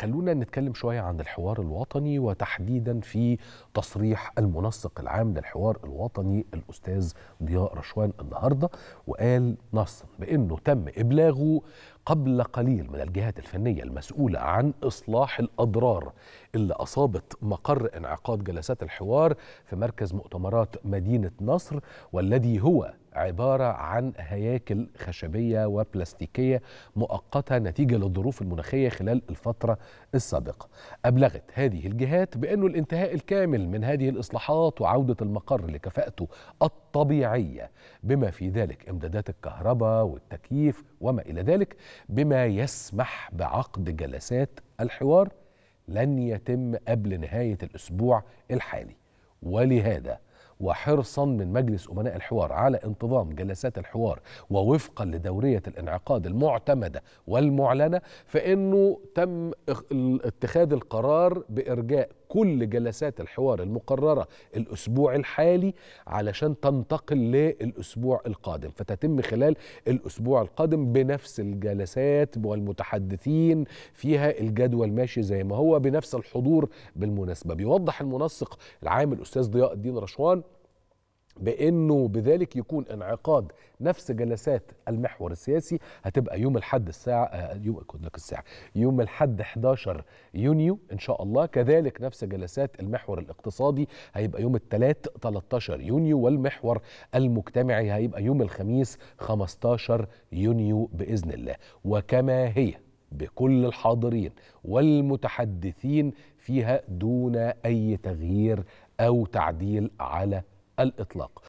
خلونا نتكلم شوية عن الحوار الوطني وتحديدا في تصريح المنسق العام للحوار الوطني الأستاذ ضياء رشوان النهاردة وقال نصا بأنه تم إبلاغه قبل قليل من الجهات الفنية المسؤولة عن إصلاح الأضرار اللي أصابت مقر انعقاد جلسات الحوار في مركز مؤتمرات مدينة نصر والذي هو عبارة عن هياكل خشبية وبلاستيكية مؤقتة نتيجة للظروف المناخية خلال الفترة السابقة أبلغت هذه الجهات بأن الانتهاء الكامل من هذه الإصلاحات وعودة المقر لكفاءته الطبيعية بما في ذلك إمدادات الكهرباء والتكييف وما إلى ذلك بما يسمح بعقد جلسات الحوار لن يتم قبل نهاية الأسبوع الحالي ولهذا وحرصا من مجلس امناء الحوار على انتظام جلسات الحوار ووفقا لدوريه الانعقاد المعتمده والمعلنه فانه تم اتخاذ القرار بارجاء كل جلسات الحوار المقررة الأسبوع الحالي علشان تنتقل للأسبوع القادم فتتم خلال الأسبوع القادم بنفس الجلسات والمتحدثين فيها الجدول ماشي زي ما هو بنفس الحضور بالمناسبة بيوضح المنسق العام الأستاذ ضياء الدين رشوان بانه بذلك يكون انعقاد نفس جلسات المحور السياسي هتبقى يوم الاحد الساعه آه، يوم لك الساعه يوم الاحد 11 يونيو ان شاء الله كذلك نفس جلسات المحور الاقتصادي هيبقى يوم الثلاث 13 يونيو والمحور المجتمعي هيبقى يوم الخميس 15 يونيو باذن الله وكما هي بكل الحاضرين والمتحدثين فيها دون اي تغيير او تعديل على الإطلاق